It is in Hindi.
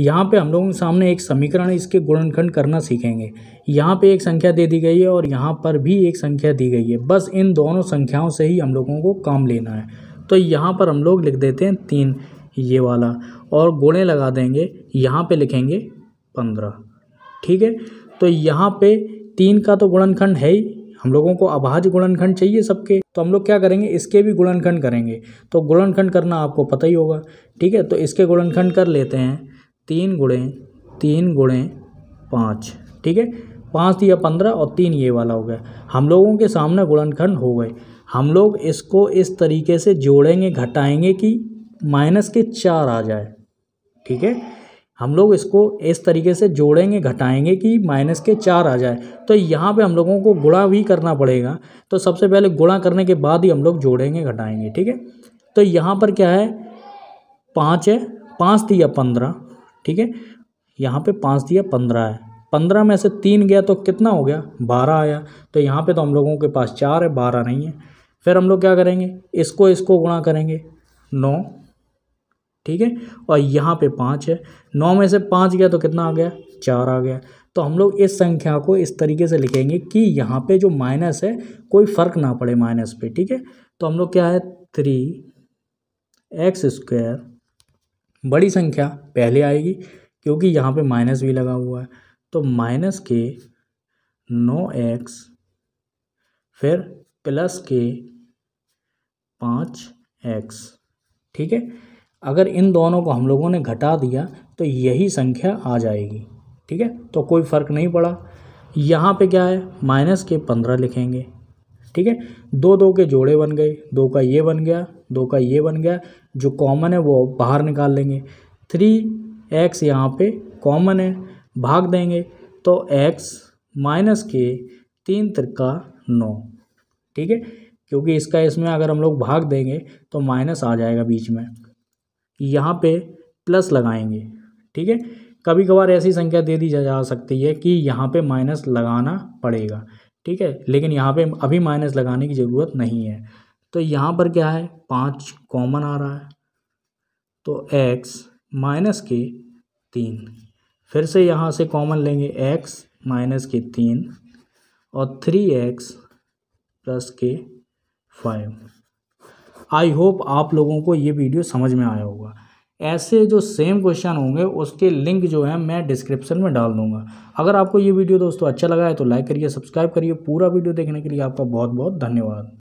यहाँ पे हम लोगों के सामने एक समीकरण इसके गुणनखंड करना सीखेंगे यहाँ पे एक संख्या दे दी गई है और यहाँ पर भी एक संख्या दी गई है बस इन दोनों संख्याओं से ही हम लोगों को काम लेना है तो यहाँ पर हम लोग लिख देते हैं तीन ये वाला और गुणे लगा देंगे यहाँ पे लिखेंगे पंद्रह ठीक है तो यहाँ पे तीन का तो गुणनखंड है ही हम लोगों को अभाज्य गुणनखंड चाहिए सबके तो हम लोग क्या करेंगे इसके भी गुणनखंड करेंगे तो गुणनखंड करना आपको पता ही होगा ठीक है तो इसके गुणनखंड कर लेते हैं तीन गुड़े तीन गुड़े पाँच ठीक है पाँच या पंद्रह और तीन ये वाला हो गया हम लोगों के सामने गुणनखंड हो गए हम लोग इसको इस तरीके से जोड़ेंगे घटाएंगे कि माइनस के चार आ जाए ठीक है हम लोग इसको इस तरीके से जोड़ेंगे घटाएंगे कि माइनस के चार आ जाए तो यहाँ पे हम लोगों को गुणा भी करना पड़ेगा तो सबसे पहले गुणा करने के बाद ही हम लोग जोड़ेंगे घटाएंगे ठीक है तो यहाँ पर क्या है पाँच है पाँच थी या पंद्रह ठीक है यहाँ पे पाँच दिया पंद्रह है पंद्रह में से तीन गया तो कितना हो गया बारह आया तो यहाँ पे तो हम लोगों के पास चार है बारह नहीं है फिर हम लोग क्या करेंगे इसको इसको गुणा करेंगे नौ ठीक है और यहाँ पे पाँच है नौ में से पाँच गया तो कितना आ गया चार आ गया तो हम लोग इस संख्या को इस तरीके से लिखेंगे कि यहाँ पे जो माइनस है कोई फ़र्क ना पड़े माइनस पे ठीक है तो हम लोग क्या है थ्री एक्स स्क्वायर बड़ी संख्या पहले आएगी क्योंकि यहाँ पे माइनस भी लगा हुआ है तो माइनस के नौ एक्स फिर प्लस के पाँच एक्स ठीक है अगर इन दोनों को हम लोगों ने घटा दिया तो यही संख्या आ जाएगी ठीक है तो कोई फ़र्क नहीं पड़ा यहाँ पे क्या है माइनस के पंद्रह लिखेंगे ठीक है दो दो के जोड़े बन गए दो का ये बन गया दो का ये बन गया जो कॉमन है वो बाहर निकाल लेंगे थ्री एक्स यहाँ पे कॉमन है भाग देंगे तो एक्स माइनस के तीन त्रिका नौ ठीक है क्योंकि इसका इसमें अगर हम लोग भाग देंगे तो माइनस आ जाएगा बीच में यहाँ पे प्लस लगाएंगे ठीक है कभी कभार ऐसी संख्या दे दी जा सकती है कि यहाँ पे माइनस लगाना पड़ेगा ठीक है लेकिन यहाँ पे अभी माइनस लगाने की ज़रूरत नहीं है तो यहाँ पर क्या है पाँच कॉमन आ रहा है तो एक्स माइनस के तीन फिर से यहाँ से कॉमन लेंगे एक्स माइनस के तीन और थ्री एक्स प्लस के फाइव आई होप आप लोगों को ये वीडियो समझ में आया होगा ऐसे जो सेम क्वेश्चन होंगे उसके लिंक जो है मैं डिस्क्रिप्शन में डाल दूंगा अगर आपको ये वीडियो दोस्तों अच्छा लगा है तो लाइक करिए सब्सक्राइब करिए पूरा वीडियो देखने के लिए आपका बहुत बहुत धन्यवाद